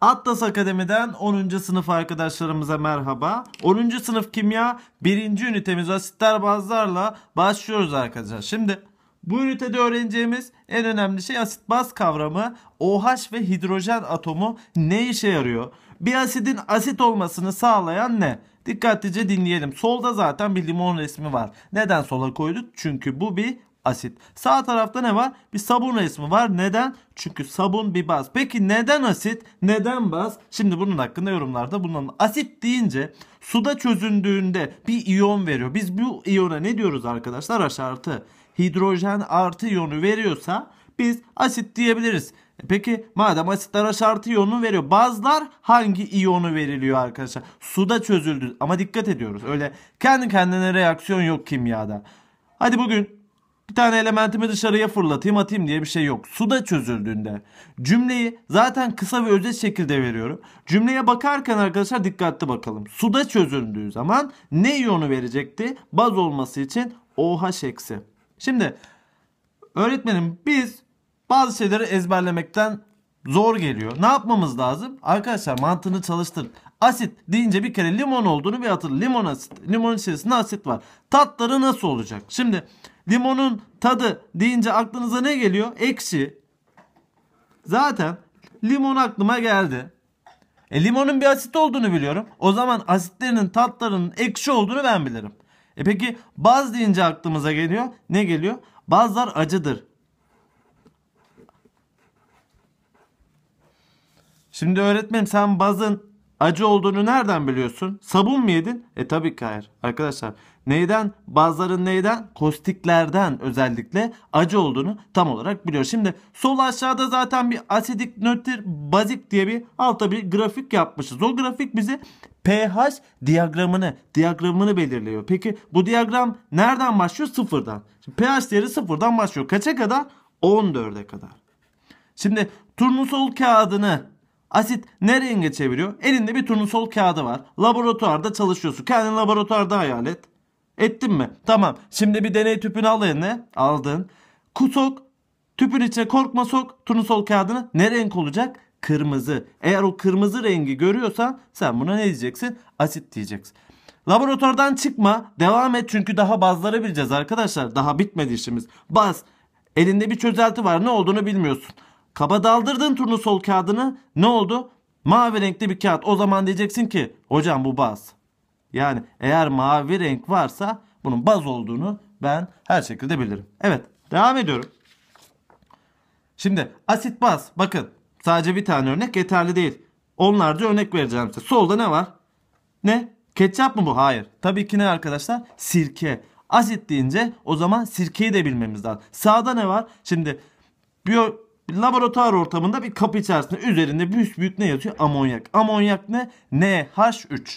Atlas Akademi'den 10. sınıf arkadaşlarımıza merhaba. 10. sınıf kimya 1. ünitemiz asitler bazlarla başlıyoruz arkadaşlar. Şimdi bu ünitede öğreneceğimiz en önemli şey asit baz kavramı OH ve hidrojen atomu ne işe yarıyor? Bir asidin asit olmasını sağlayan ne? Dikkatlice dinleyelim. Solda zaten bir limon resmi var. Neden sola koyduk? Çünkü bu bir asit. Sağ tarafta ne var? Bir sabun resmi var. Neden? Çünkü sabun bir baz. Peki neden asit? Neden baz? Şimdi bunun hakkında yorumlarda bulunan asit deyince suda çözündüğünde bir iyon veriyor. Biz bu iyona ne diyoruz arkadaşlar? artı Hidrojen artı iyonu veriyorsa biz asit diyebiliriz. Peki madem asitler artı iyonu veriyor. Bazlar hangi iyonu veriliyor arkadaşlar? Suda çözüldü ama dikkat ediyoruz. Öyle kendi kendine reaksiyon yok kimyada. Hadi bugün bir tane elementimi dışarıya fırlatayım atayım diye bir şey yok. Suda çözüldüğünde cümleyi zaten kısa ve özet şekilde veriyorum. Cümleye bakarken arkadaşlar dikkatli bakalım. Suda çözüldüğü zaman ne iyonu verecekti? Baz olması için OH eksi. Şimdi öğretmenim biz bazı şeyleri ezberlemekten zor geliyor. Ne yapmamız lazım? Arkadaşlar mantığını çalıştır. Asit deyince bir kere limon olduğunu bir hatırla. Limon asit. Limonun içerisinde asit var. Tatları nasıl olacak? Şimdi limonun tadı deyince aklınıza ne geliyor? Ekşi. Zaten limon aklıma geldi. E limonun bir asit olduğunu biliyorum. O zaman asitlerinin tatlarının ekşi olduğunu ben bilirim. E peki baz deyince aklımıza geliyor. Ne geliyor? Bazlar acıdır. Şimdi öğretmenim sen bazın acı olduğunu nereden biliyorsun? Sabun mu yedin? E tabii ki hayır. Arkadaşlar neyden? Bazıların neyden? Kostiklerden özellikle acı olduğunu tam olarak biliyor. Şimdi sol aşağıda zaten bir asidik, nötr, bazik diye bir altta bir grafik yapmışız. O grafik bize pH diyagramını diyagramını belirliyor. Peki bu diyagram nereden başlıyor? Sıfırdan. Şimdi pH değeri sıfırdan başlıyor. Kaça kadar? 14'e kadar. Şimdi turnusol kağıdını Asit nereye renge çeviriyor? Elinde bir turnusol kağıdı var. Laboratuvarda çalışıyorsun. Kendini laboratuvarda hayal et. Ettin mi? Tamam. Şimdi bir deney tüpünü al eline. Aldın. Kusok. Tüpün içine korkma sok. Turnusol kağıdını. Ne renk olacak? Kırmızı. Eğer o kırmızı rengi görüyorsan sen buna ne diyeceksin? Asit diyeceksin. Laboratuvardan çıkma. Devam et çünkü daha bazıları bileceğiz arkadaşlar. Daha bitmedi işimiz. Baz. Elinde bir çözelti var. Ne olduğunu bilmiyorsun. Kaba daldırdın sol kağıdını ne oldu? Mavi renkli bir kağıt. O zaman diyeceksin ki hocam bu baz. Yani eğer mavi renk varsa bunun baz olduğunu ben her şekilde bilirim. Evet devam ediyorum. Şimdi asit baz bakın sadece bir tane örnek yeterli değil. Onlarca örnek vereceğim size. Solda ne var? Ne? Ketçap mı bu? Hayır. Tabii ki ne arkadaşlar? Sirke. Asit deyince o zaman sirkeyi de bilmemiz lazım. Sağda ne var? Şimdi biyo bir laboratuvar ortamında bir kapı içerisinde üzerinde büyük büyük ne yazıyor? Amonyak. Amonyak ne? NH3.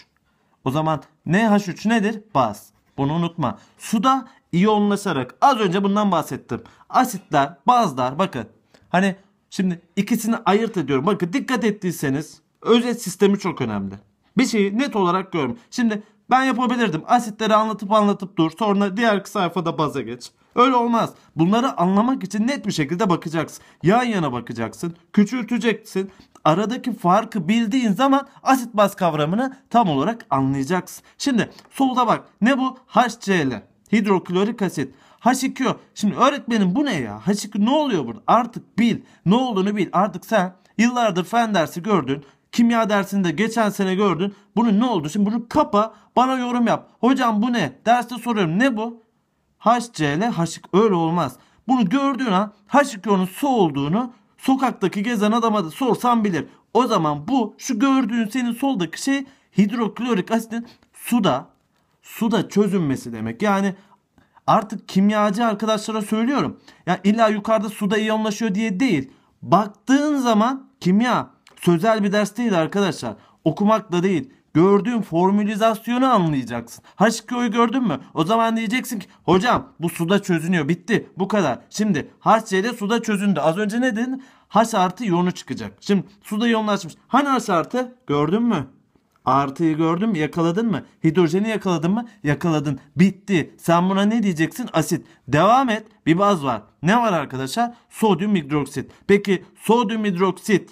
O zaman NH3 nedir? Baz. Bunu unutma. Suda iyonlaşarak az önce bundan bahsettim. Asitler, bazlar bakın. Hani şimdi ikisini ayırt ediyorum. Bakın dikkat ettiyseniz özet sistemi çok önemli. Bir şeyi net olarak görün. Şimdi ben yapabilirdim. Asitleri anlatıp anlatıp dur. Sonra diğer sayfada baza geç. Öyle olmaz. Bunları anlamak için net bir şekilde bakacaksın. Yan yana bakacaksın. Küçülteceksin. Aradaki farkı bildiğin zaman asit baz kavramını tam olarak anlayacaksın. Şimdi solda bak. Ne bu? HCl. Hidroklorik asit. H2O. Şimdi öğretmenim bu ne ya? H2 ne oluyor burada? Artık bil. Ne olduğunu bil. Artık sen yıllardır fen dersi gördün. Kimya dersinde geçen sene gördün. Bunun ne oldu? Şimdi bunu kapa. Bana yorum yap. Hocam bu ne? Derste soruyorum. Ne bu? HCl H öyle olmaz. Bunu gördüğün an h 2 su olduğunu sokaktaki gezen adama da sorsan bilir. O zaman bu şu gördüğün senin soldaki şey hidroklorik asitin suda suda çözünmesi demek. Yani artık kimyacı arkadaşlara söylüyorum. Ya yani illa yukarıda suda iyonlaşıyor diye değil. Baktığın zaman kimya sözel bir ders değil arkadaşlar. Okumakla değil gördüğün formülizasyonu anlayacaksın. H2O'yu gördün mü? O zaman diyeceksin ki hocam bu suda çözünüyor bitti bu kadar. Şimdi HCl suda çözündü. Az önce ne dedin? H artı iyonu çıkacak. Şimdi suda iyonlaşmış. Hani H artı? Gördün mü? Artıyı gördün mü? Yakaladın mı? Hidrojeni yakaladın mı? Yakaladın. Bitti. Sen buna ne diyeceksin? Asit. Devam et. Bir baz var. Ne var arkadaşlar? Sodyum hidroksit. Peki sodyum hidroksit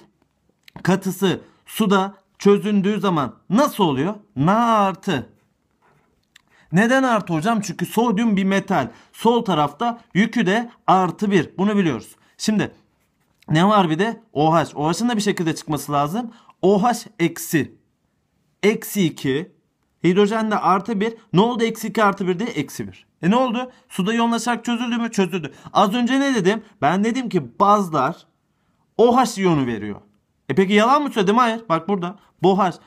katısı suda çözündüğü zaman nasıl oluyor? Na artı. Neden artı hocam? Çünkü sodyum bir metal. Sol tarafta yükü de artı bir. Bunu biliyoruz. Şimdi ne var bir de? OH. OH'ın da bir şekilde çıkması lazım. OH eksi. Eksi 2. Hidrojen de artı 1. Ne oldu? Eksi 2 artı 1 diye eksi 1. E ne oldu? Suda iyonlaşarak çözüldü mü? Çözüldü. Az önce ne dedim? Ben dedim ki bazlar OH iyonu veriyor. E peki yalan mı söyledim? Hayır. Bak burada. Bohaz.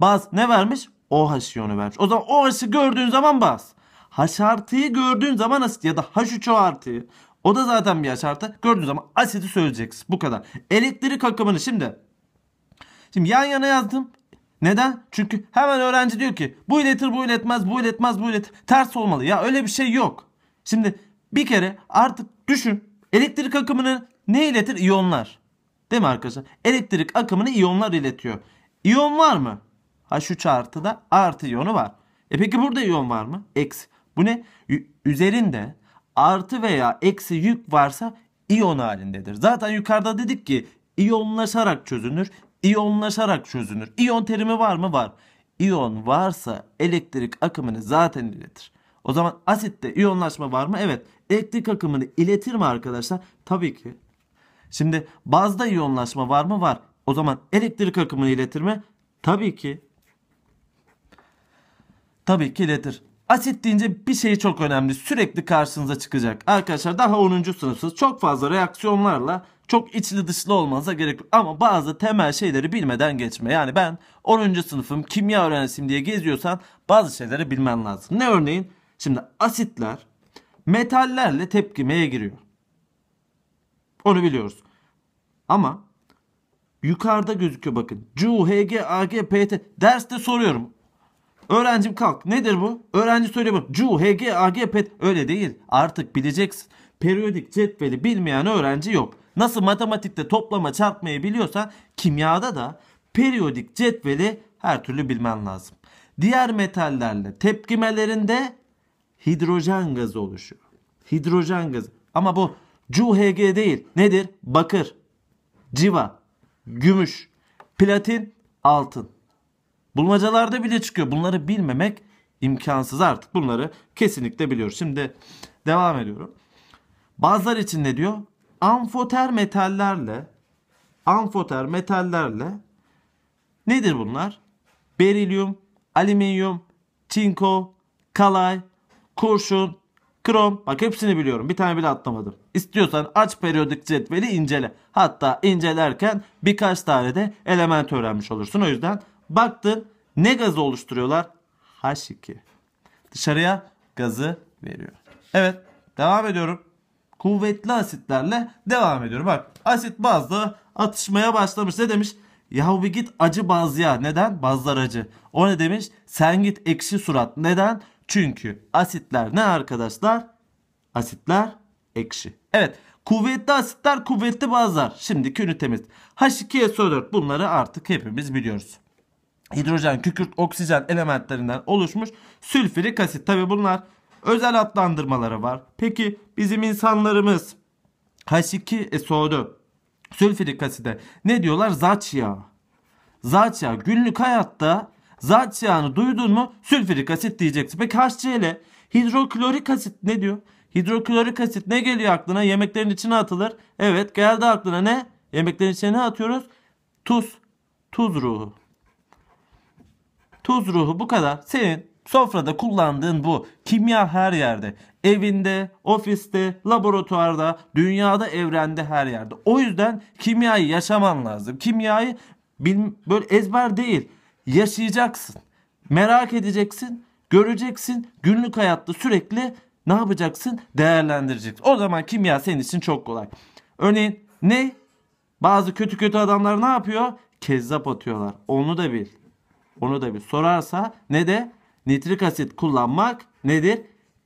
Baz ne vermiş? OH iyonu vermiş. O zaman OH'ı gördüğün zaman baz. H artıyı gördüğün zaman asit ya da h 3 artıyı. O da zaten bir H artı. Gördüğün zaman asiti söyleyeceksin. Bu kadar. Elektrik akımını şimdi. Şimdi yan yana yazdım. Neden? Çünkü hemen öğrenci diyor ki bu iletir bu iletmez bu iletmez bu iletir. Ters olmalı. Ya öyle bir şey yok. Şimdi bir kere artık düşün. Elektrik akımını ne iletir? İyonlar. Değil mi arkadaşlar? Elektrik akımını iyonlar iletiyor. İyon var mı? H3 artıda artı iyonu var. E peki burada iyon var mı? Eksi. Bu ne? Y üzerinde artı veya eksi yük varsa iyon halindedir. Zaten yukarıda dedik ki iyonlaşarak çözünür. İyonlaşarak çözünür. İyon terimi var mı? Var. İyon varsa elektrik akımını zaten iletir. O zaman asitte iyonlaşma var mı? Evet. Elektrik akımını iletir mi arkadaşlar? Tabii ki Şimdi bazda iyonlaşma var mı? Var. O zaman elektrik akımını iletir mi? Tabii ki. Tabii ki iletir. Asit deyince bir şey çok önemli. Sürekli karşınıza çıkacak. Arkadaşlar daha 10. sınıfsınız. Çok fazla reaksiyonlarla çok içli dışlı olmanıza gerek yok. Ama bazı temel şeyleri bilmeden geçme. Yani ben 10. sınıfım kimya öğrencisiyim diye geziyorsan bazı şeyleri bilmen lazım. Ne örneğin? Şimdi asitler metallerle tepkimeye giriyor. Onu biliyoruz. Ama yukarıda gözüküyor bakın. Cu, HG, AG, PT. Derste soruyorum. Öğrencim kalk. Nedir bu? Öğrenci söylüyor bu. Cu, HG, AG, PT. Öyle değil. Artık bileceksin. Periyodik cetveli bilmeyen öğrenci yok. Nasıl matematikte toplama çarpmayı biliyorsan kimyada da periyodik cetveli her türlü bilmen lazım. Diğer metallerle tepkimelerinde hidrojen gazı oluşuyor. Hidrojen gazı. Ama bu CuHG değil. Nedir? Bakır, civa, gümüş, platin, altın. Bulmacalarda bile çıkıyor. Bunları bilmemek imkansız artık. Bunları kesinlikle biliyoruz. Şimdi devam ediyorum. Bazılar için ne diyor? Amfoter metallerle amfoter metallerle nedir bunlar? Berilyum, alüminyum, çinko, kalay, kurşun, krom. Bak hepsini biliyorum. Bir tane bile atlamadım. İstiyorsan aç periyodik cetveli incele. Hatta incelerken birkaç tane de element öğrenmiş olursun. O yüzden baktın ne gazı oluşturuyorlar? H2. Dışarıya gazı veriyor. Evet devam ediyorum. Kuvvetli asitlerle devam ediyorum. Bak asit bazlı atışmaya başlamış. Ne demiş? Yahu bir git acı bazlıya. Neden? Bazlar acı. O ne demiş? Sen git ekşi surat. Neden? Çünkü asitler ne arkadaşlar? Asitler ekşi. Evet kuvvetli asitler kuvvetli bazlar. Şimdiki ünitemiz H2SO4 bunları artık hepimiz biliyoruz. Hidrojen, kükürt, oksijen elementlerinden oluşmuş sülfürik asit. Tabi bunlar özel adlandırmaları var. Peki bizim insanlarımız H2SO4 sülfürik aside ne diyorlar? Zaç yağı. Zaç yağı. Günlük hayatta zaç yağını duydun mu sülfürik asit diyeceksin. Peki HCl hidroklorik asit ne diyor? Hidroklorik asit ne geliyor aklına? Yemeklerin içine atılır. Evet geldi aklına ne? Yemeklerin içine ne atıyoruz? Tuz. Tuz ruhu. Tuz ruhu bu kadar. Senin sofrada kullandığın bu. Kimya her yerde. Evinde, ofiste, laboratuvarda, dünyada, evrende her yerde. O yüzden kimyayı yaşaman lazım. Kimyayı böyle ezber değil. Yaşayacaksın. Merak edeceksin. Göreceksin. Günlük hayatta sürekli ne yapacaksın? Değerlendireceksin. O zaman kimya senin için çok kolay. Örneğin ne? Bazı kötü kötü adamlar ne yapıyor? Kezzap atıyorlar. Onu da bil. Onu da bil. Sorarsa ne de? Nitrik asit kullanmak nedir?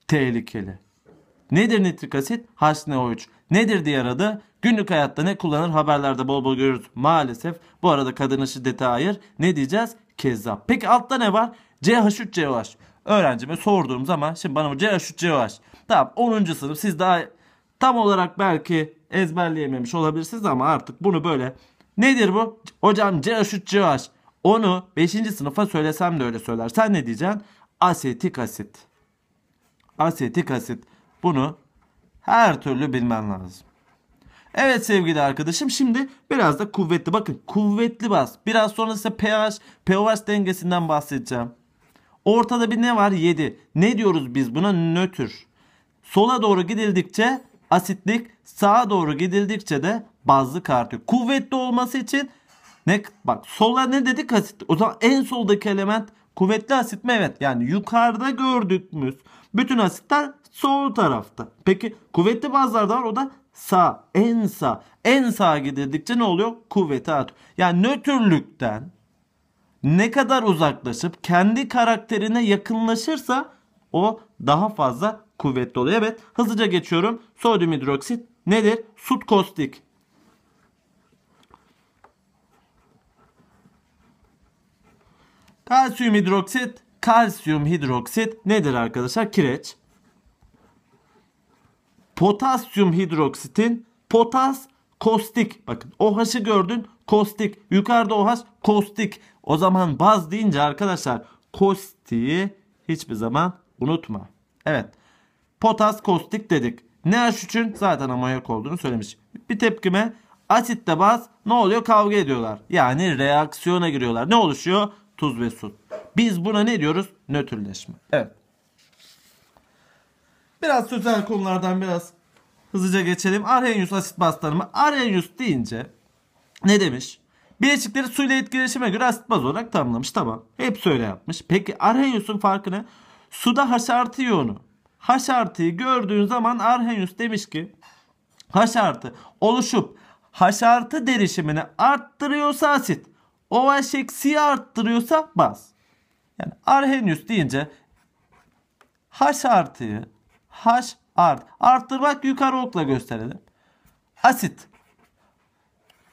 Tehlikeli. Nedir nitrik asit? HNO3. Nedir diğer adı? Günlük hayatta ne kullanır? Haberlerde bol bol görürüz. Maalesef bu arada kadına şiddete hayır. Ne diyeceğiz? Kezzap. Peki altta ne var? CH3COH öğrencime sorduğum zaman şimdi bana Cera şut Cevaş. Tamam 10. sınıf siz daha tam olarak belki ezberleyememiş olabilirsiniz ama artık bunu böyle nedir bu? Hocam Cera şut Cevaş. Onu 5. sınıfa söylesem de öyle söyler. Sen ne diyeceksin? Asetik asit. Asetik asit. Bunu her türlü bilmen lazım. Evet sevgili arkadaşım şimdi biraz da kuvvetli. Bakın kuvvetli bas. Biraz sonra size pH, pOH dengesinden bahsedeceğim. Ortada bir ne var? 7. Ne diyoruz biz buna? Nötr. Sola doğru gidildikçe asitlik, sağa doğru gidildikçe de bazlık artıyor. Kuvvetli olması için ne bak sola ne dedik asit? O zaman en soldaki element kuvvetli asit mi? Evet. Yani yukarıda gördüğümüz bütün asitler sol tarafta. Peki kuvvetli bazlar da var o da sağ, en sağ. En sağa gidildikçe ne oluyor? Kuvveti artıyor. Yani nötrlükten ne kadar uzaklaşıp kendi karakterine yakınlaşırsa o daha fazla kuvvetli oluyor. Evet hızlıca geçiyorum. Sodyum hidroksit nedir? Sut kostik. Kalsiyum hidroksit, kalsiyum hidroksit nedir arkadaşlar? Kireç. Potasyum hidroksitin potas kostik. Bakın OH'ı gördün kostik. Yukarıda o has kostik. O zaman baz deyince arkadaşlar kostiği hiçbir zaman unutma. Evet. Potas kostik dedik. Ne aş için? Zaten amonyak olduğunu söylemiş. Bir tepkime asitle baz ne oluyor? Kavga ediyorlar. Yani reaksiyona giriyorlar. Ne oluşuyor? Tuz ve su. Biz buna ne diyoruz? Nötrleşme. Evet. Biraz sözel konulardan biraz hızlıca geçelim. Arenyus asit baz tanımı. Arenyus deyince ne demiş? Bileşikleri suyla etkileşime göre asit baz olarak tanımlamış. Tamam. Hep öyle yapmış. Peki Arrhenius'un farkı ne? Suda haşartı artı iyonu. gördüğün zaman Arrhenius demiş ki haşartı oluşup haşartı derişimini arttırıyorsa asit. OH eksiği arttırıyorsa baz. Yani Arrhenius deyince H artıyı H art arttırmak yukarı okla gösterelim. Asit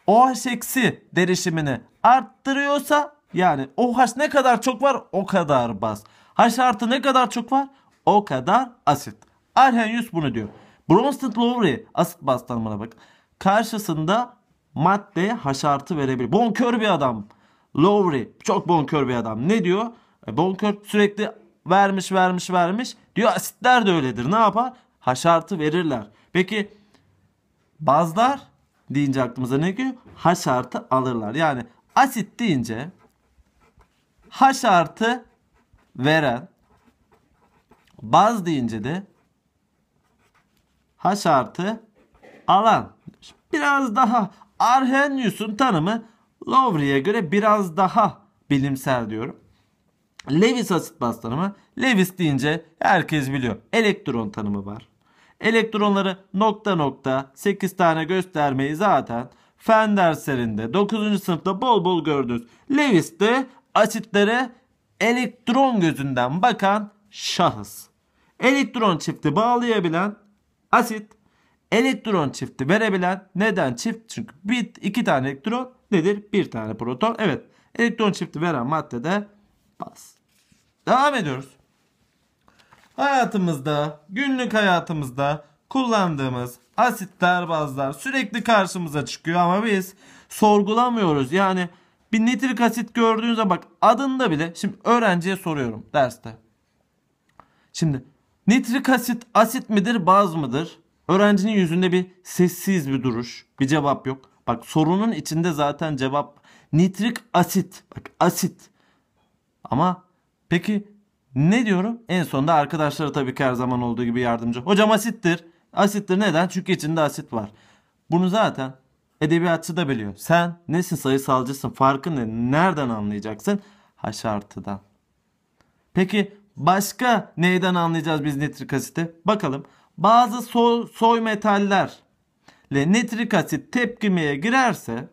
OH eksi derişimini arttırıyorsa yani OH ne kadar çok var o kadar baz. H artı ne kadar çok var o kadar asit. Arrhenius bunu diyor. Bronsted-Lowry asit baz tanımına bak. Karşısında madde H artı verebilir. Bonkör bir adam. Lowry çok bonkör bir adam. Ne diyor? E, bonkör sürekli vermiş vermiş vermiş. Diyor asitler de öyledir. Ne yapar? H artı verirler. Peki bazlar deyince aklımıza ne geliyor? H artı alırlar. Yani asit deyince H artı veren baz deyince de H artı alan. Biraz daha Arrhenius'un tanımı Lowry'e göre biraz daha bilimsel diyorum. Lewis asit baz tanımı. Lewis deyince herkes biliyor. Elektron tanımı var. Elektronları nokta nokta 8 tane göstermeyi zaten fen derslerinde 9. sınıfta bol bol gördünüz. Lewis de asitlere elektron gözünden bakan şahıs. Elektron çifti bağlayabilen asit, elektron çifti verebilen neden çift? Çünkü bir, iki tane elektron nedir? Bir tane proton. Evet elektron çifti veren madde de baz. Devam ediyoruz. Hayatımızda, günlük hayatımızda kullandığımız asitler, bazlar sürekli karşımıza çıkıyor ama biz sorgulamıyoruz. Yani bir nitrik asit gördüğünüzde bak adında bile şimdi öğrenciye soruyorum derste. Şimdi nitrik asit asit midir, baz mıdır? Öğrencinin yüzünde bir sessiz bir duruş, bir cevap yok. Bak sorunun içinde zaten cevap nitrik asit. Bak asit. Ama peki ne diyorum? En sonunda arkadaşlara tabii ki her zaman olduğu gibi yardımcı. Hocam asittir. Asittir neden? Çünkü içinde asit var. Bunu zaten edebiyatçı da biliyor. Sen nesin sayısalcısın Farkın ne? Nereden anlayacaksın? H Peki başka neyden anlayacağız biz nitrik asiti? Bakalım. Bazı so soy metaller ile nitrik asit tepkimeye girerse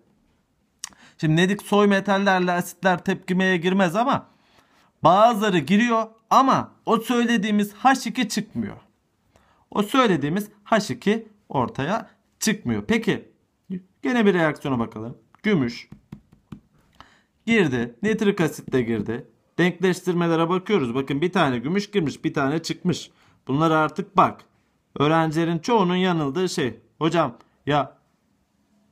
Şimdi dedik soy metallerle asitler tepkimeye girmez ama Bazıları giriyor ama o söylediğimiz H2 çıkmıyor. O söylediğimiz H2 ortaya çıkmıyor. Peki gene bir reaksiyona bakalım. Gümüş girdi. Nitrik asit de girdi. Denkleştirmelere bakıyoruz. Bakın bir tane gümüş girmiş bir tane çıkmış. Bunlar artık bak. Öğrencilerin çoğunun yanıldığı şey. Hocam ya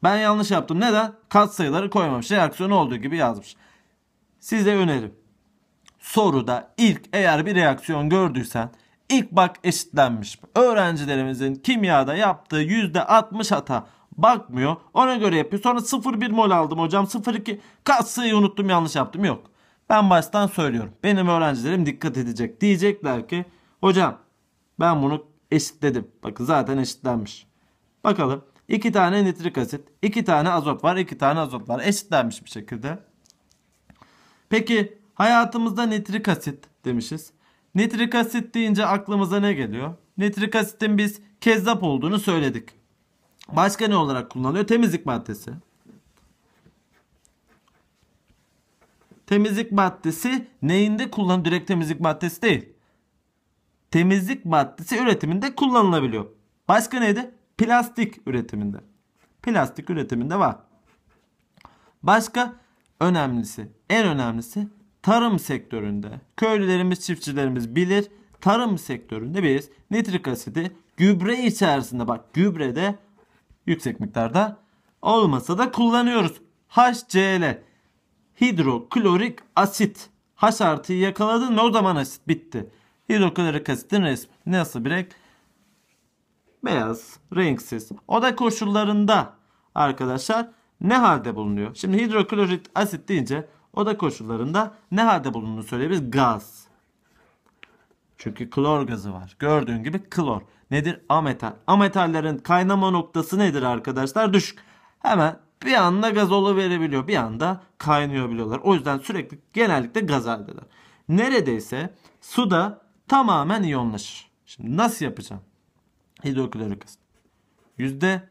ben yanlış yaptım. Neden? Kat sayıları koymamış. Reaksiyon olduğu gibi yazmış. Size önerim soruda ilk eğer bir reaksiyon gördüysen ilk bak eşitlenmiş mi? Öğrencilerimizin kimyada yaptığı %60 hata bakmıyor. Ona göre yapıyor. Sonra 0,1 mol aldım hocam. 0,2 katsayı unuttum yanlış yaptım. Yok. Ben baştan söylüyorum. Benim öğrencilerim dikkat edecek. Diyecekler ki hocam ben bunu eşitledim. Bakın zaten eşitlenmiş. Bakalım. 2 tane nitrik asit, 2 tane azot var, 2 tane azot var. Eşitlenmiş bir şekilde. Peki Hayatımızda nitrik asit demişiz. Nitrik asit deyince aklımıza ne geliyor? Nitrik asitin biz kezzap olduğunu söyledik. Başka ne olarak kullanılıyor? Temizlik maddesi. Temizlik maddesi neyinde kullan? Direkt temizlik maddesi değil. Temizlik maddesi üretiminde kullanılabiliyor. Başka neydi? Plastik üretiminde. Plastik üretiminde var. Başka önemlisi, en önemlisi tarım sektöründe köylülerimiz, çiftçilerimiz bilir. Tarım sektöründe biz nitrik asidi gübre içerisinde bak gübrede yüksek miktarda olmasa da kullanıyoruz. HCl hidroklorik asit. H artıyı yakaladın mı o zaman asit bitti. Hidroklorik asitin resmi. Nasıl bir renk? Beyaz, renksiz. Oda koşullarında arkadaşlar ne halde bulunuyor? Şimdi hidroklorik asit deyince oda koşullarında ne halde bulunduğunu söyleyebiliriz? Gaz. Çünkü klor gazı var. Gördüğün gibi klor. Nedir? Ametal. Ametallerin kaynama noktası nedir arkadaşlar? Düşük. Hemen bir anda gaz verebiliyor, Bir anda kaynıyor biliyorlar. O yüzden sürekli genellikle gaz haldeler. Neredeyse suda tamamen iyonlaşır. Şimdi nasıl yapacağım? Hidroklorik asit. Yüzde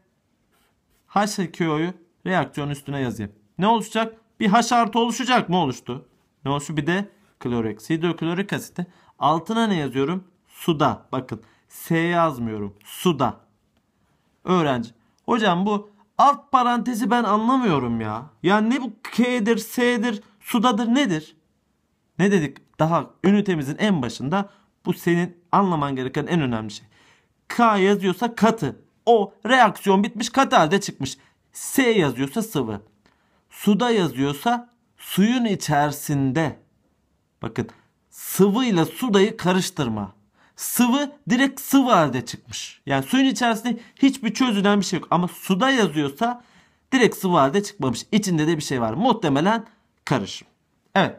H2O'yu reaksiyon üstüne yazayım. Ne oluşacak? Bir H oluşacak mı? Oluştu. Ne oluştu? Bir de klorik. Sidroklorik asiti. Altına ne yazıyorum? Suda. Bakın S yazmıyorum. Suda. Öğrenci. Hocam bu alt parantezi ben anlamıyorum ya. Ya ne bu K'dir, S'dir, sudadır nedir? Ne dedik? Daha ünitemizin en başında bu senin anlaman gereken en önemli şey. K yazıyorsa katı. O reaksiyon bitmiş katı halde çıkmış. S yazıyorsa sıvı. Suda yazıyorsa suyun içerisinde. Bakın sıvı ile sudayı karıştırma. Sıvı direkt sıvı halde çıkmış. Yani suyun içerisinde hiçbir çözülen bir şey yok. Ama suda yazıyorsa direkt sıvı halde çıkmamış. İçinde de bir şey var. Muhtemelen karışım. Evet.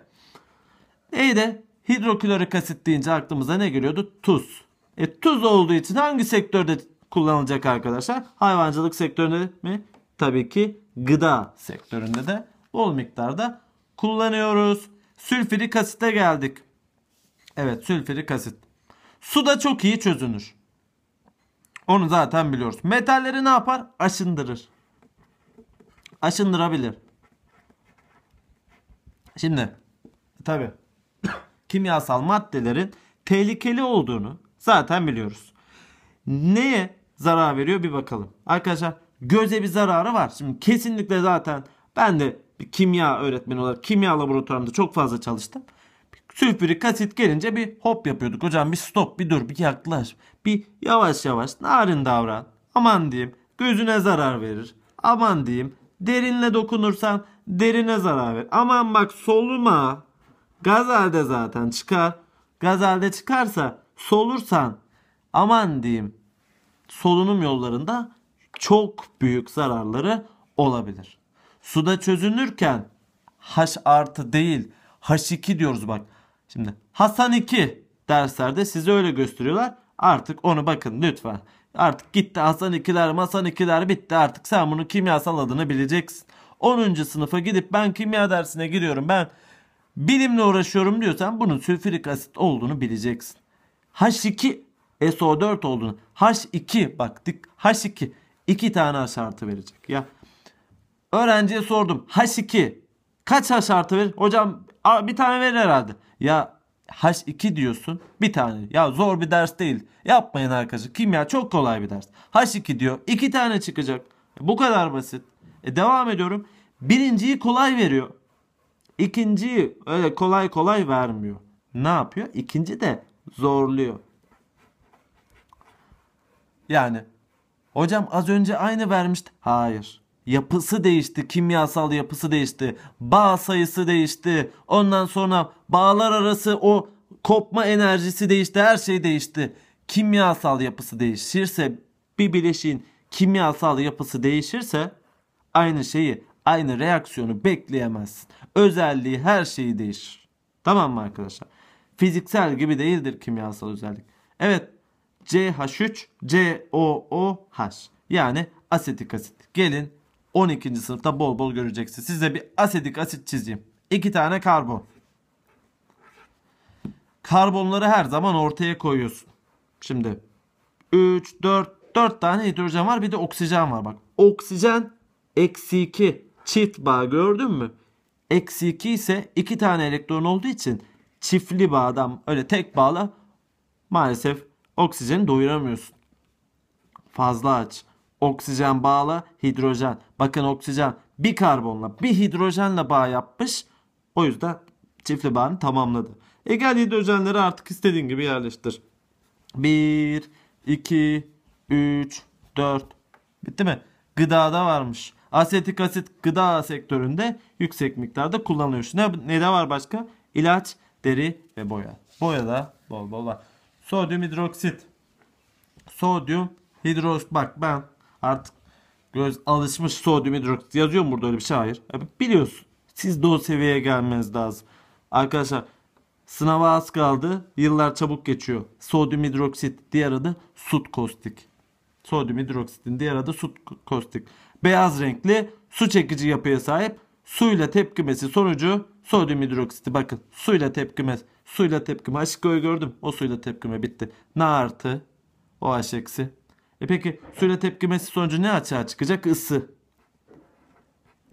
İyi de hidroklorik asit deyince aklımıza ne geliyordu? Tuz. E, tuz olduğu için hangi sektörde kullanılacak arkadaşlar? Hayvancılık sektöründe mi? Tabii ki gıda sektöründe de bol miktarda kullanıyoruz. Sülfürik asite geldik. Evet sülfürik asit. Su da çok iyi çözünür. Onu zaten biliyoruz. Metalleri ne yapar? Aşındırır. Aşındırabilir. Şimdi tabi kimyasal maddelerin tehlikeli olduğunu zaten biliyoruz. Neye zarar veriyor bir bakalım. Arkadaşlar göze bir zararı var. Şimdi kesinlikle zaten ben de bir kimya öğretmeni olarak kimya laboratuvarında çok fazla çalıştım. Sülfürik asit gelince bir hop yapıyorduk. Hocam bir stop bir dur bir yaklaş. Bir yavaş yavaş narin davran. Aman diyeyim gözüne zarar verir. Aman diyeyim derinle dokunursan derine zarar verir. Aman bak soluma. Gazelde zaten çıkar. Gazelde çıkarsa solursan aman diyeyim solunum yollarında çok büyük zararları olabilir. Suda çözünürken H artı değil H2 diyoruz bak. Şimdi Hasan 2 derslerde size öyle gösteriyorlar. Artık onu bakın lütfen. Artık gitti Hasan 2'ler Masan 2'ler bitti artık sen bunun kimyasal adını bileceksin. 10. sınıfa gidip ben kimya dersine giriyorum. ben bilimle uğraşıyorum diyorsan bunun sülfürik asit olduğunu bileceksin. H2 SO4 olduğunu H2 bak H2 2 tane haş artı verecek. Ya öğrenciye sordum. haş 2 kaç haş artı verir? Hocam bir tane verir herhalde. Ya haş 2 diyorsun bir tane. Ya zor bir ders değil. Yapmayın arkadaşlar. Kimya çok kolay bir ders. Haş 2 diyor. iki tane çıkacak. Bu kadar basit. E, devam ediyorum. Birinciyi kolay veriyor. İkinciyi öyle kolay kolay vermiyor. Ne yapıyor? İkinci de zorluyor. Yani Hocam az önce aynı vermişti. Hayır. Yapısı değişti, kimyasal yapısı değişti. Bağ sayısı değişti. Ondan sonra bağlar arası o kopma enerjisi değişti, her şey değişti. Kimyasal yapısı değişirse bir bileşiğin kimyasal yapısı değişirse aynı şeyi, aynı reaksiyonu bekleyemezsin. Özelliği her şeyi değişir. Tamam mı arkadaşlar? Fiziksel gibi değildir kimyasal özellik. Evet CH3 COOH yani asetik asit. Gelin 12. sınıfta bol bol göreceksiniz. Size bir asetik asit çizeyim. İki tane karbon. Karbonları her zaman ortaya koyuyorsun. Şimdi 3, 4, 4 tane hidrojen var bir de oksijen var. Bak oksijen eksi 2 çift bağ gördün mü? Eksi 2 ise 2 tane elektron olduğu için çiftli bağdan öyle tek bağla maalesef Oksijeni doyuramıyorsun. Fazla aç. Oksijen bağla hidrojen. Bakın oksijen bir karbonla bir hidrojenle bağ yapmış. O yüzden çiftli bağını tamamladı. E gel hidrojenleri artık istediğin gibi yerleştir. 1, 2, 3, 4. Bitti mi? Gıdada varmış. Asetik asit gıda sektöründe yüksek miktarda kullanılıyor. Ne, ne de var başka? İlaç, deri ve boya. Boya da bol bol var. Sodyum hidroksit. Sodyum hidroksit. Bak ben artık göz alışmış sodyum hidroksit yazıyor mu burada öyle bir şey? Hayır. Biliyorsun. Siz de o seviyeye gelmeniz lazım. Arkadaşlar sınava az kaldı. Yıllar çabuk geçiyor. Sodyum hidroksit diğer adı sut kostik. Sodyum hidroksitin diğer adı sut kostik. Beyaz renkli su çekici yapıya sahip. Suyla tepkimesi sonucu sodyum hidroksiti bakın suyla tepkimesi Suyla tepkime h oyu gördüm. O suyla tepkime bitti. Ne artı? OH eksi. E peki suyla tepkimesi sonucu ne açığa çıkacak? Isı.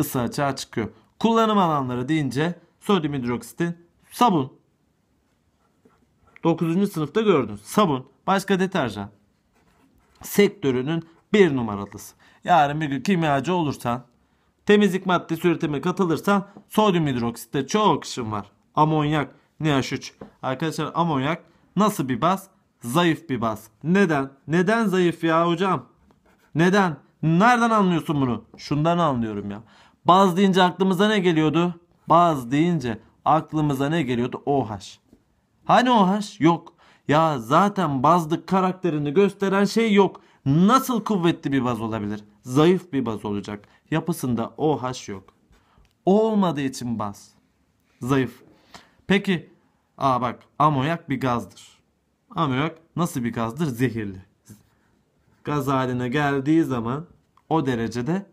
Isı açığa çıkıyor. Kullanım alanları deyince sodyum hidroksitin sabun. 9. sınıfta gördün, Sabun. Başka deterjan. Sektörünün bir numaralısı. Yarın bir gün kimyacı olursan temizlik maddesi üretime katılırsan sodyum hidroksitte çok işim var. Amonyak NH3. Arkadaşlar amonyak nasıl bir baz? Zayıf bir baz. Neden? Neden zayıf ya hocam? Neden? Nereden anlıyorsun bunu? Şundan anlıyorum ya. Baz deyince aklımıza ne geliyordu? Baz deyince aklımıza ne geliyordu? OH. Hani OH? Yok. Ya zaten bazlık karakterini gösteren şey yok. Nasıl kuvvetli bir baz olabilir? Zayıf bir baz olacak. Yapısında OH yok. O olmadığı için baz. Zayıf. Peki, aa bak amonyak bir gazdır. Amonyak nasıl bir gazdır? Zehirli. Gaz haline geldiği zaman o derecede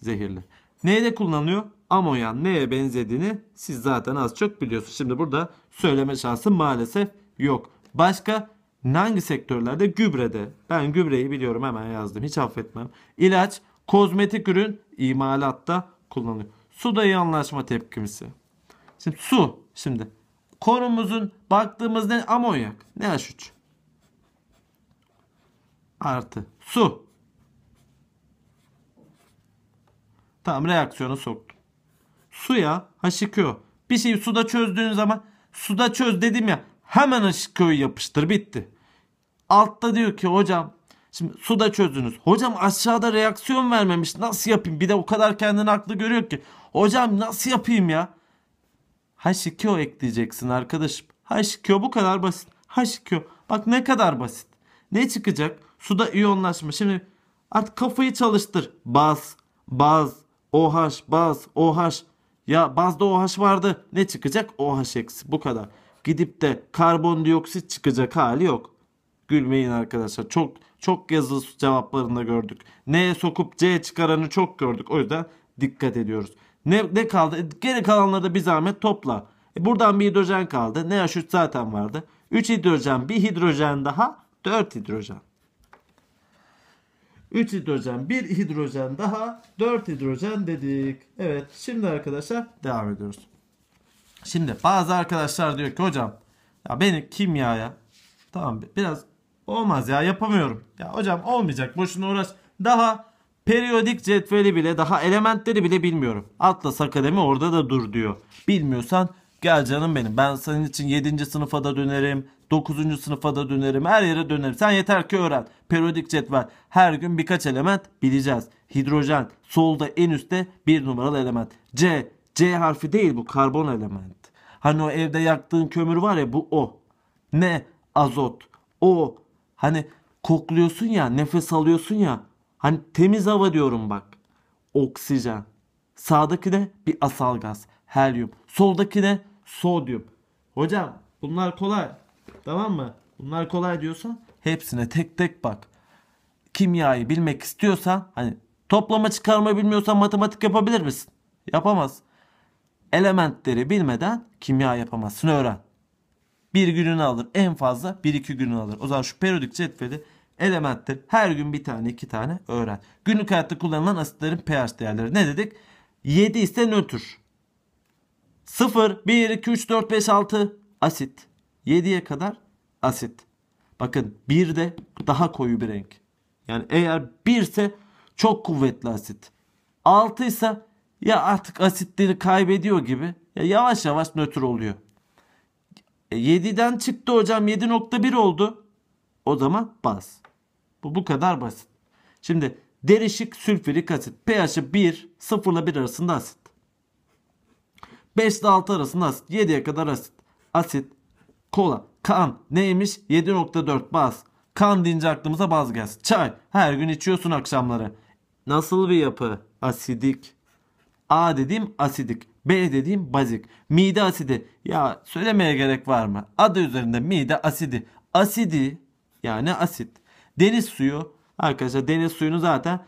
zehirli. Neyde kullanılıyor? Amonyan neye benzediğini siz zaten az çok biliyorsunuz. Şimdi burada söyleme şansı maalesef yok. Başka hangi sektörlerde? Gübrede. Ben gübreyi biliyorum hemen yazdım. Hiç affetmem. İlaç, kozmetik ürün imalatta kullanılıyor. Su da iyi anlaşma tepkimisi. Şimdi su. Şimdi konumuzun baktığımız ne? Amonyak. Ne H3? Artı. Su. Tamam reaksiyonu soktum. Suya H2O. Bir şeyi suda çözdüğün zaman suda çöz dedim ya hemen H2O'yu yapıştır bitti. Altta diyor ki hocam Şimdi suda çözdünüz. Hocam aşağıda reaksiyon vermemiş. Nasıl yapayım? Bir de o kadar kendini aklı görüyor ki. Hocam nasıl yapayım ya? H2O ekleyeceksin arkadaşım. H2O bu kadar basit. H2O. Bak ne kadar basit. Ne çıkacak? Suda iyonlaşma. Şimdi artık kafayı çalıştır. Baz, baz, OH, baz, OH. Ya bazda OH vardı. Ne çıkacak? OH eksi. Bu kadar. Gidip de karbondioksit çıkacak hali yok. Gülmeyin arkadaşlar. Çok çok yazılı cevaplarında gördük. N'ye sokup C çıkaranı çok gördük. O yüzden dikkat ediyoruz. Ne, ne kaldı? geri kalanları da bir zahmet topla. E, buradan bir hidrojen kaldı. Ne H3 zaten vardı. 3 hidrojen, bir hidrojen daha, 4 hidrojen. 3 hidrojen, 1 hidrojen daha, 4 hidrojen dedik. Evet, şimdi arkadaşlar devam ediyoruz. Şimdi bazı arkadaşlar diyor ki hocam ya beni kimyaya tamam biraz olmaz ya yapamıyorum. Ya hocam olmayacak boşuna uğraş. Daha Periyodik cetveli bile daha elementleri bile bilmiyorum. Atlas Akademi orada da dur diyor. Bilmiyorsan gel canım benim ben senin için 7. sınıfa da dönerim. 9. sınıfa da dönerim. Her yere dönerim. Sen yeter ki öğren. Periyodik cetvel. Her gün birkaç element bileceğiz. Hidrojen solda en üstte bir numaralı element. C. C harfi değil bu karbon element. Hani o evde yaktığın kömür var ya bu o. Ne? Azot. O. Hani kokluyorsun ya nefes alıyorsun ya Hani temiz hava diyorum bak. Oksijen. Sağdaki de bir asal gaz. Helyum. Soldaki de sodyum. Hocam bunlar kolay. Tamam mı? Bunlar kolay diyorsan hepsine tek tek bak. Kimyayı bilmek istiyorsan hani toplama çıkarma bilmiyorsan matematik yapabilir misin? Yapamaz. Elementleri bilmeden kimya yapamazsın öğren. Bir gününü alır en fazla bir iki gününü alır. O zaman şu periyodik cetveli elementtir. Her gün bir tane iki tane öğren. Günlük hayatta kullanılan asitlerin pH değerleri ne dedik? 7 ise nötr. 0, 1, 2, 3, 4, 5, 6 asit. 7'ye kadar asit. Bakın 1 de daha koyu bir renk. Yani eğer 1 ise çok kuvvetli asit. 6 ise ya artık asitliğini kaybediyor gibi ya yavaş yavaş nötr oluyor. E 7'den çıktı hocam 7.1 oldu. O zaman baz. Bu bu kadar basit. Şimdi derişik sülfürik asit pH'i 1, 0 ile 1 arasında asit. 5 ile 6 arasında asit. 7'ye kadar asit. Asit, kola, kan neymiş? 7.4 baz. Kan deyince aklımıza baz gelsin. Çay her gün içiyorsun akşamları. Nasıl bir yapı? Asidik. A dediğim asidik. B dediğim bazik. Mide asidi. Ya söylemeye gerek var mı? Adı üzerinde mide asidi. Asidi yani asit. Deniz suyu arkadaşlar deniz suyunu zaten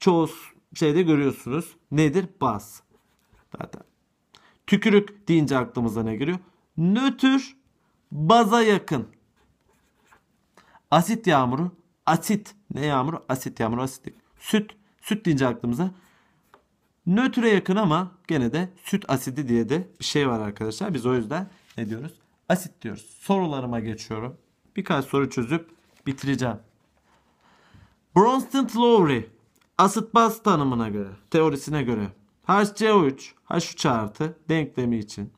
çoğu şeyde görüyorsunuz. Nedir? Baz. Zaten. Tükürük deyince aklımıza ne geliyor? Nötr baza yakın. Asit yağmuru. Asit. Ne yağmuru? Asit yağmuru. Asitlik. Süt. Süt deyince aklımıza nötre yakın ama gene de süt asidi diye de bir şey var arkadaşlar. Biz o yüzden ne diyoruz? Asit diyoruz. Sorularıma geçiyorum. Birkaç soru çözüp bitireceğim. Bronston Lowry asit baz tanımına göre, teorisine göre HCO3, H3 artı denklemi için.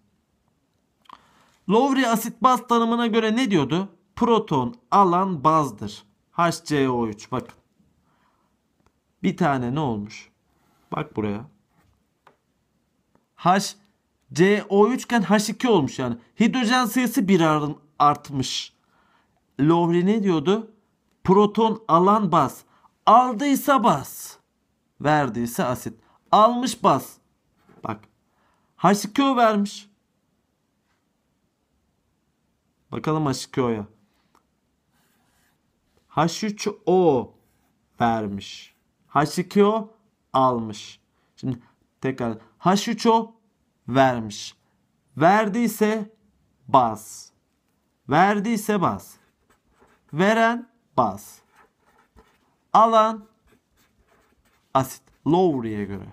Lowry asit baz tanımına göre ne diyordu? Proton alan bazdır. HCO3 bakın. Bir tane ne olmuş? Bak buraya. H CO3 iken H2 olmuş yani. Hidrojen sayısı bir artmış. Lowry ne diyordu? Proton alan bas Aldıysa bas Verdiyse asit. Almış bas Bak. H2O vermiş. Bakalım H2O'ya. H3O vermiş. H2O almış. Şimdi tekrar H3O vermiş. Verdiyse bas Verdiyse bas Veren baz. Alan asit. Lowry'e göre.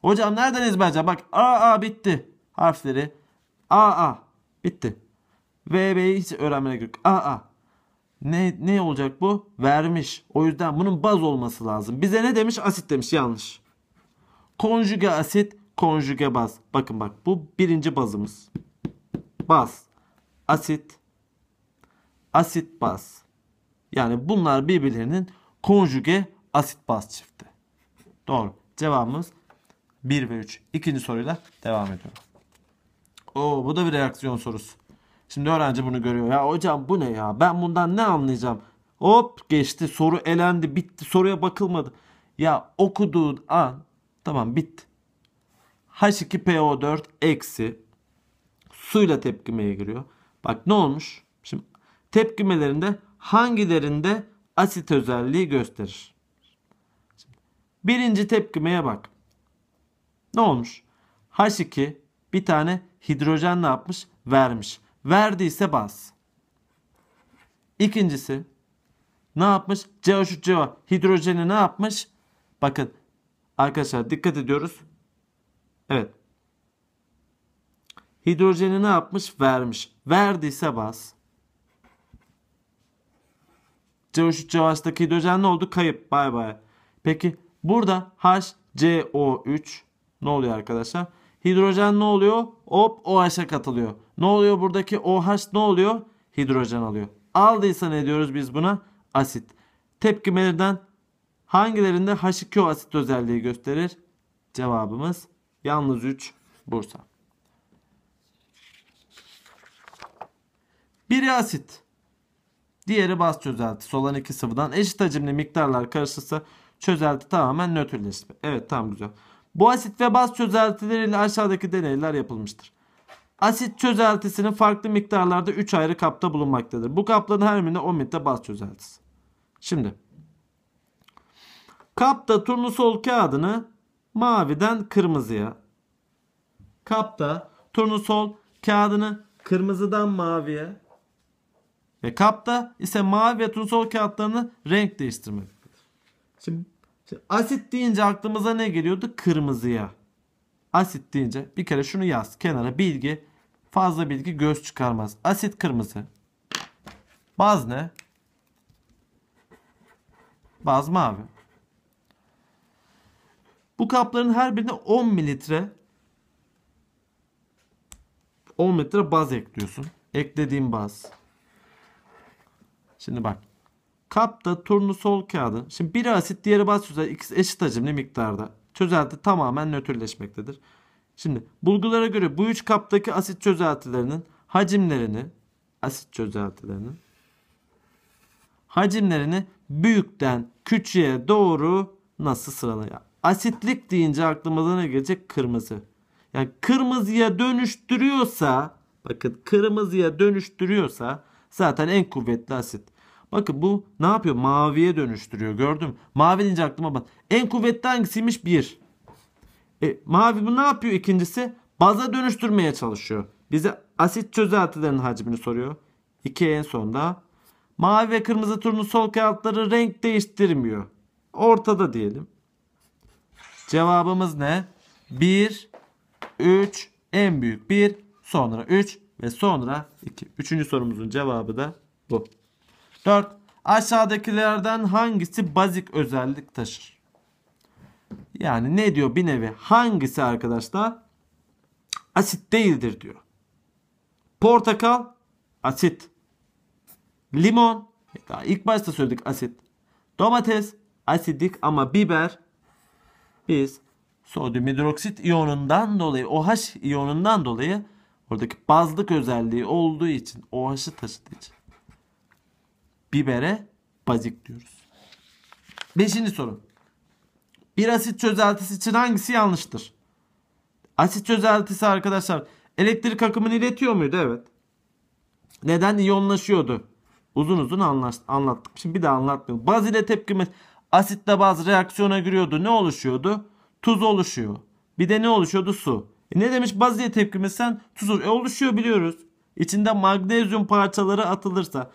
Hocam nereden ezberce? Bak AA bitti. Harfleri AA bitti. VB'yi hiç öğrenmene gerek AA. Ne, ne olacak bu? Vermiş. O yüzden bunun baz olması lazım. Bize ne demiş? Asit demiş. Yanlış. Konjüge asit, konjüge baz. Bakın bak bu birinci bazımız. Baz. Asit. Asit baz. Yani bunlar birbirlerinin konjuge asit baz çifti. Doğru. Cevabımız 1 ve 3. İkinci soruyla devam ediyorum. Oo bu da bir reaksiyon sorusu. Şimdi öğrenci bunu görüyor. Ya hocam bu ne ya? Ben bundan ne anlayacağım? Hop geçti soru elendi bitti soruya bakılmadı. Ya okuduğun an tamam bitti. H2PO4 eksi suyla tepkimeye giriyor. Bak ne olmuş? Şimdi tepkimelerinde hangilerinde asit özelliği gösterir? Birinci tepkimeye bak. Ne olmuş? H2 bir tane hidrojen ne yapmış? Vermiş. Verdiyse baz. İkincisi ne yapmış? CO3 CO hidrojeni ne yapmış? Bakın arkadaşlar dikkat ediyoruz. Evet. Hidrojeni ne yapmış? Vermiş. Verdiyse baz. CO3 COH2 hidrojen ne oldu? Kayıp. Bay bay. Peki burada HCO3 ne oluyor arkadaşlar? Hidrojen ne oluyor? Hop OH'a e katılıyor. Ne oluyor buradaki OH ne oluyor? Hidrojen alıyor. Aldıysa ne diyoruz biz buna? Asit. Tepkimelerden hangilerinde H2O asit özelliği gösterir? Cevabımız yalnız 3 Bursa. Biri asit. Diğeri baz çözelti solan iki sıvıdan eşit hacimli miktarlar karışırsa çözelti tamamen nötrleşir. Evet tamam güzel. Bu asit ve baz çözeltileriyle aşağıdaki deneyler yapılmıştır. Asit çözeltisinin farklı miktarlarda 3 ayrı kapta bulunmaktadır. Bu kapların her birinde 10 litre baz çözeltisi. Şimdi kapta turnusol kağıdını maviden kırmızıya kapta turnusol kağıdını kırmızıdan maviye ve kapta ise mavi ve tuzol kağıtlarını renk değiştirmektedir. Şimdi, şimdi asit deyince aklımıza ne geliyordu? Kırmızıya. Asit deyince bir kere şunu yaz kenara bilgi fazla bilgi göz çıkarmaz. Asit kırmızı. Baz ne? Baz mavi. Bu kapların her birine 10 mililitre 10 mililitre baz ekliyorsun. Eklediğim baz Şimdi bak. Kapta turnusol kağıdı. Şimdi biri asit diğeri baz tüzel ikisi eşit hacimli miktarda. Çözelti tamamen nötrleşmektedir. Şimdi bulgulara göre bu üç kaptaki asit çözeltilerinin hacimlerini asit çözeltilerinin hacimlerini büyükten küçüğe doğru nasıl sıralayalım? Asitlik deyince aklımıza ne gelecek? Kırmızı. Yani kırmızıya dönüştürüyorsa bakın kırmızıya dönüştürüyorsa zaten en kuvvetli asit. Bakın bu ne yapıyor? Maviye dönüştürüyor. Gördüm. Mavi deyince aklıma bak. En kuvvetli hangisiymiş? 1. E, mavi bu ne yapıyor ikincisi? Baza dönüştürmeye çalışıyor. Bize asit çözeltilerinin hacmini soruyor. 2 en sonda. Mavi ve kırmızı turun sol kağıtları renk değiştirmiyor. Ortada diyelim. Cevabımız ne? 1, 3, en büyük 1, sonra 3 ve sonra 2. Üçüncü sorumuzun cevabı da bu. 4. Aşağıdakilerden hangisi bazik özellik taşır? Yani ne diyor bir nevi? Hangisi arkadaşlar? Asit değildir diyor. Portakal asit. Limon e, daha ilk başta söyledik asit. Domates asidik ama biber biz sodyum hidroksit iyonundan dolayı OH iyonundan dolayı oradaki bazlık özelliği olduğu için OH'ı taşıdığı için bibere bazik diyoruz. Beşinci soru. Bir asit çözeltisi için hangisi yanlıştır? Asit çözeltisi arkadaşlar elektrik akımını iletiyor muydu? Evet. Neden iyonlaşıyordu? Uzun uzun anlattık. Şimdi bir daha anlatmayalım. Baz ile tepkimiz asitle baz reaksiyona giriyordu. Ne oluşuyordu? Tuz oluşuyor. Bir de ne oluşuyordu? Su. E ne demiş baz ile tepkimiz sen? Tuz oluşuyor. E oluşuyor biliyoruz. İçinde magnezyum parçaları atılırsa.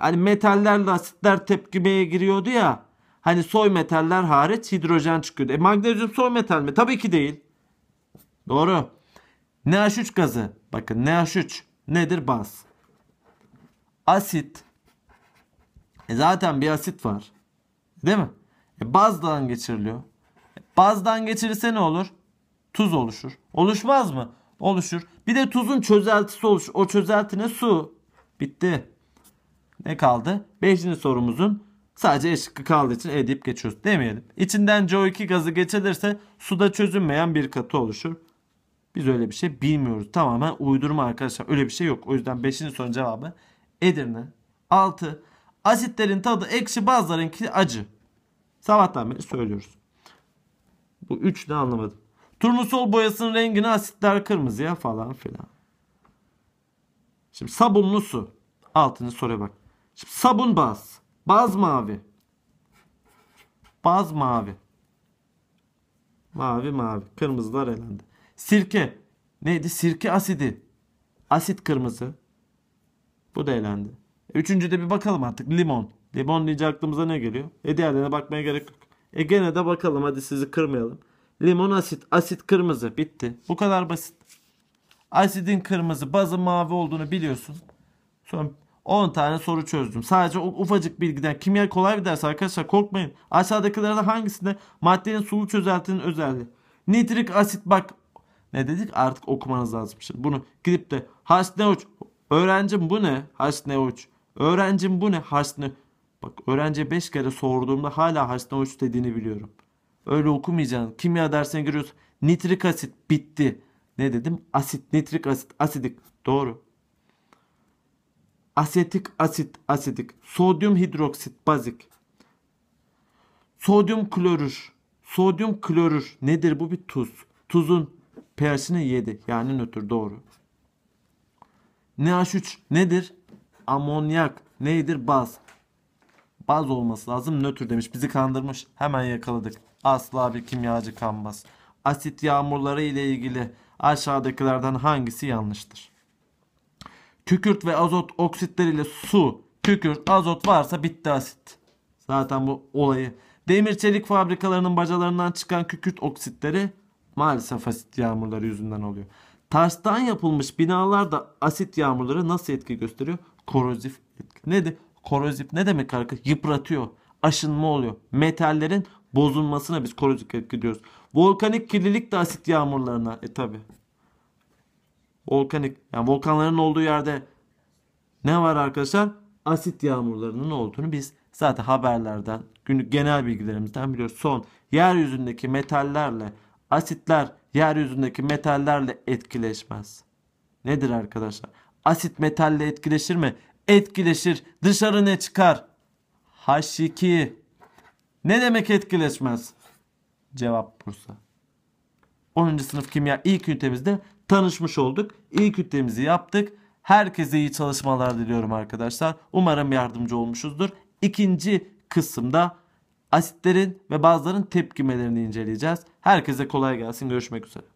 Hani metallerle asitler tepkimeye giriyordu ya. Hani soy metaller hariç hidrojen çıkıyordu. E magnezyum soy metal mi? Tabii ki değil. Doğru. NH3 gazı. Bakın NH3 nedir? Baz. Asit. E zaten bir asit var. Değil mi? E bazdan geçiriliyor. E bazdan geçirirse ne olur? Tuz oluşur. Oluşmaz mı? Oluşur. Bir de tuzun çözeltisi oluşur. O çözelti ne? Su. Bitti ne kaldı? Beşinci sorumuzun sadece E şıkkı kaldığı için E deyip geçiyoruz demeyelim. İçinden CO2 gazı geçilirse suda çözünmeyen bir katı oluşur. Biz öyle bir şey bilmiyoruz. Tamamen uydurma arkadaşlar. Öyle bir şey yok. O yüzden beşinci sorunun cevabı Edirne. 6. Asitlerin tadı ekşi bazılarınki acı. Sabahtan beri söylüyoruz. Bu 3 ne anlamadım. Turnusol boyasının rengini asitler kırmızıya falan filan. Şimdi sabunlu su. Altını soruya bak. Şimdi sabun baz. Baz mavi. Baz mavi. Mavi mavi. Kırmızılar elendi. Sirke. Neydi? Sirke asidi. Asit kırmızı. Bu da elendi. Üçüncüde bir bakalım artık. Limon. Limon deyince aklımıza ne geliyor? E diğerlerine bakmaya gerek yok. E gene de bakalım hadi sizi kırmayalım. Limon asit. Asit kırmızı. Bitti. Bu kadar basit. Asidin kırmızı bazı mavi olduğunu biliyorsun. Sonra 10 tane soru çözdüm. Sadece o ufacık bilgiden. Kimya kolay bir ders arkadaşlar korkmayın. Aşağıdakilerden hangisinde maddenin sulu çözeltinin özelliği? Nitrik asit bak ne dedik artık okumanız lazım. Şimdi bunu gidip de Hasneuç öğrencim bu ne? Hasneuç öğrencim bu ne? Hasne Bak öğrenci 5 kere sorduğumda hala Hasneuç dediğini biliyorum. Öyle okumayacaksın. Kimya dersine giriyorsun. Nitrik asit bitti. Ne dedim? Asit, nitrik asit, asidik. Doğru asetik asit asidik, sodyum hidroksit bazik, sodyum klorür, sodyum klorür nedir bu bir tuz. Tuzun persine 7 yani nötr doğru. NH3 nedir? Amonyak nedir Baz. Baz olması lazım nötr demiş bizi kandırmış hemen yakaladık. Asla bir kimyacı kanmaz. Asit yağmurları ile ilgili aşağıdakilerden hangisi yanlıştır? Kükürt ve azot oksitleriyle su, kükürt, azot varsa bitti asit. Zaten bu olayı. Demir çelik fabrikalarının bacalarından çıkan kükürt oksitleri maalesef asit yağmurları yüzünden oluyor. Taştan yapılmış binalarda asit yağmurları nasıl etki gösteriyor? Korozif etki. Nedir? Korozif ne demek arkadaşlar? Yıpratıyor. Aşınma oluyor. Metallerin bozulmasına biz korozif etki diyoruz. Volkanik kirlilik de asit yağmurlarına. E tabi volkanik yani volkanların olduğu yerde ne var arkadaşlar? Asit yağmurlarının olduğunu biz zaten haberlerden, günlük genel bilgilerimizden biliyoruz. Son yeryüzündeki metallerle asitler yeryüzündeki metallerle etkileşmez. Nedir arkadaşlar? Asit metalle etkileşir mi? Etkileşir. Dışarı ne çıkar? H2. Ne demek etkileşmez? Cevap Bursa. 10. sınıf kimya ilk ünitemizde tanışmış olduk. İlk kütlemizi yaptık. Herkese iyi çalışmalar diliyorum arkadaşlar. Umarım yardımcı olmuşuzdur. İkinci kısımda asitlerin ve bazıların tepkimelerini inceleyeceğiz. Herkese kolay gelsin. Görüşmek üzere.